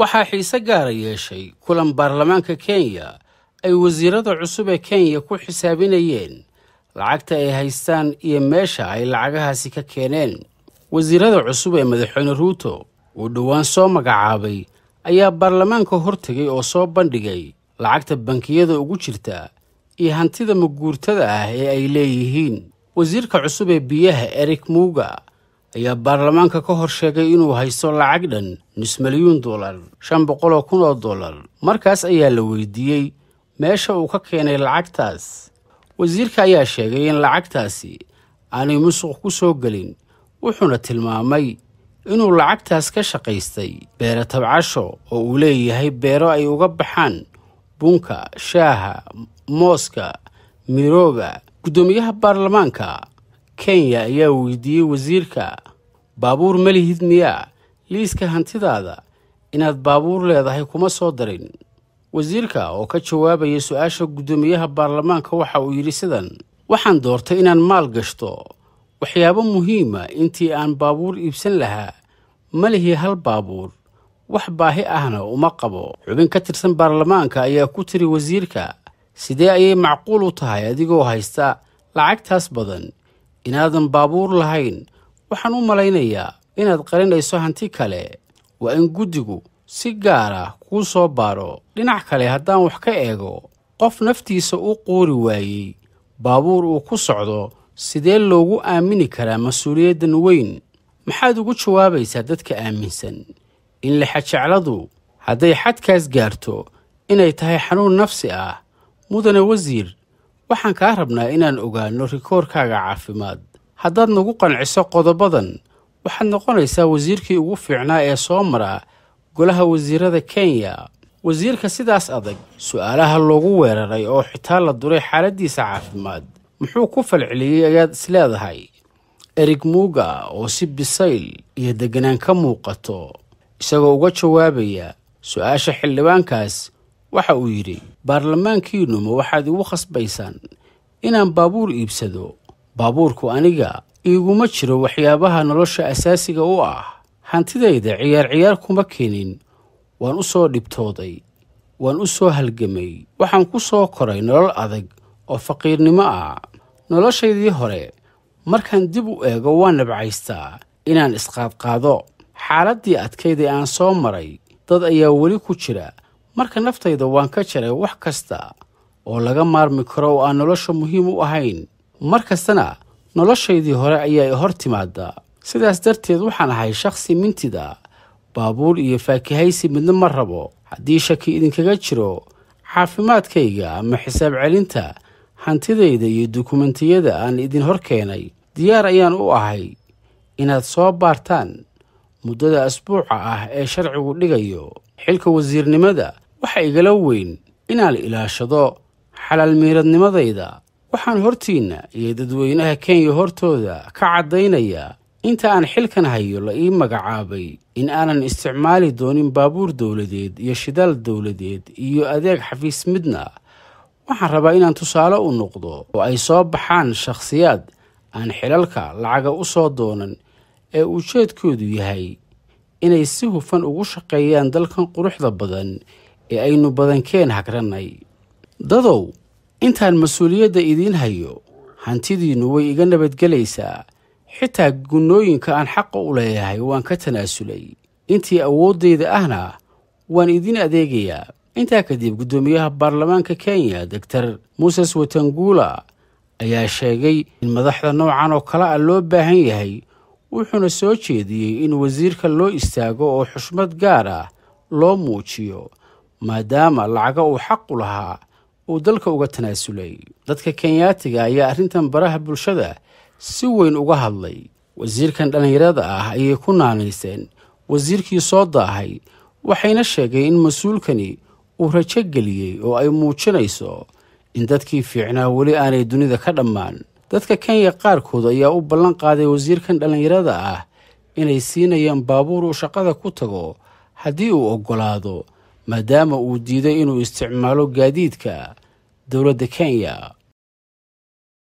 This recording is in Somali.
waxaa xiise gaara yeeshay kulan baarlamaanka kenya ay wasiirada cusub ee kenya ku xisaabinayeen lacagta ay haystaan iyo meesha ay lacagahaasi ka keeneen wasiirada cusub ee madaxweyne ruuto uu dhowaan soo magacaabay ayaa baarlamaanka hortegay oo soo bandhigay lacagta bankiyada ugu jirta iyo hantida maguurtada ah ee ay leeyihiin wasiirka cusub ee biyaha erik muuga ayaa baarlamaanka ka hor sheegay inuu haysto lacag dhan nus milyuun dollar shan boqoloo kun oo dollar markaas ayaa la weydiiyey meesha uu ka keenay lacagtaas wasiirka ayaa sheegay in lacagtaasi aanay musuq ku soo gelin wuxuuna tilmaamay inuu lacagtaas ka shaqaystay beero tabcasho oo uu leeyahay beero ay uga baxaan bunka shaaha mooska mirooga guddoomiyaha baarlamaanka kenya ayaa weydiiyey wasiirka baabuur malihid miyaa liiska hantidaada inaad baabuur leedahay kuma soo darin wasiirka oo ka jawaabaya su-aasha guddoomiyaha baarlamaanka waxa uu yidhi sidan waxaan doortay inaan maal gashto waxyaabo muhiima ah, intii aan baabuur iibsan lahaa malihi hal baabuur wax baahi ahna uma qabo xubin ka tirsan baarlamaanka ayaa ku tiri wasiirka sidee ayay macquul u tahay adigoo haysta lacagtaas badan inaadan baabuur lahayn waxaan u malaynayaa inaad qarinayso hanti kale waa in guddigu si gaar ah kuu soo baadho dhinac kale haddaan wax ka eego qof naftiisa u quuri waayey baabuur uu ku socdo sidee loogu aamini karaa mas-uuliyaddan weyn maxaad ugu jawaabaysaa dadka aaminsan in lixajecladu hadday xadkaas gaarto inay tahay xanuun nafsi ah mudane wasiir waxaan kaa rabnaa inaan ogaanno rikoorkaaga caafimaad haddaad nagu qanciso qodobadan waxaad noqonaysaa wasiirkii ugu fiicnaa ee soo mara golaha wasiirada kenya wasiirka sidaas adag su-aalaha loogu weeraray oo xitaa la duray xaaladdiisa caafimaad muxuu ku falceliyey ayaad isleedahay erig muuga oo si bisayl iyo deganaan ka muuqato isagoo uga jawaabaya su-aasha xildhibaankaas waxa uu yidhi baarlamaankiinnu ma waxaad igu khasbaysaan inaan baabuur iibsado baabuurku aniga iiguma jiro waxyaabaha nolosha asaasiga u ah hantidayda ciyaar ciyaar kuma keenin waan u soo dhibtooday waan u soo halgamay waxaan ku soo koray nolol adag oo faqiirnimo ah noloshaydii hore markaan dib u eego waan nabcaystaa inaan isqaadqaado xaaladdii adkayd ee aan soo maray dad ayaa weli ku jira marka naftayda waan ka jaray wax kasta oo laga maarmi karo oo aan nolosha muhiim u ahayn mar kastana noloshaydii hore ayaa hor timaadaa sidaas darteed waxaan ahay shakhsi mintida baabuur iyo faakihaysi midna ma rabo haddii shaki idinkaga jiro caafimaadkayga ama xisaab celinta hantidayda iyo dukumentiyada aan idin hor keenay diyaar ayaan u ahay inaad soo baartaan muddada asbuuca ah ee sharcigu dhigayo xilka wasiirnimada waxa igala weyn inaan ilaashado xalaalmiiradnimadayda waxaan hortiinna iyo dadweynaha kenya hortooda ka caddaynayaa inta aan xilkan hayo la ii magacaabay in aanan isticmaali doonin baabuur dowladeed iyo shidaal dowladeed iyo adeeg xafiis midna waxaan rabaa inaan tusaale u noqdo oo ay soo baxaan shakhsiyaad aan xilalka lacaga u soo doonan ee ujeedkoodu yahay inay si hufan ugu shaqeeyaan dalkan quruxda badan ee aynu badankeen hagrannay dadow intaan mas-uuliyadda idiin hayo hantidiinnu way iga nabadgelaysaa xitaa gunnooyinka aan xaqa u leeyahay waan ka tanaasulay intii awooddayda ahna waan idiin adeegayaa intaa kadib guddoomiyaha baarlamaanka kenya doktar muses watanguula ayaa sheegay in madaxda noocan oo kale a loo baahan yahay wuxuuna soo jeediyey in wasiirka loo istaago oo xushmad gaar ah loo muujiyo maadaama lacaga uu xaq u lahaa uu dalka uga tanaasulay dadka kenyaatiga ayaa arrintan baraha bulshada si weyn uga hadlay wasiirkan dhallinyarada ah ayay ku naanayseen wasiirkii soo daahay waxayna sheegay in mas-uulkani uu rajo geliyey oo ay muujinayso in dadkii fiicnaa weli aanay dunida ka dhammaan dadka kenya qaarkood ayaa u ballan qaaday wasiirkan dhallinyarada ah inay siinayaan baabuur uu shaqada ku tago haddii uu oggolaado maadaama uu diiday inuu isticmaalo gaadiidka dowladda kenya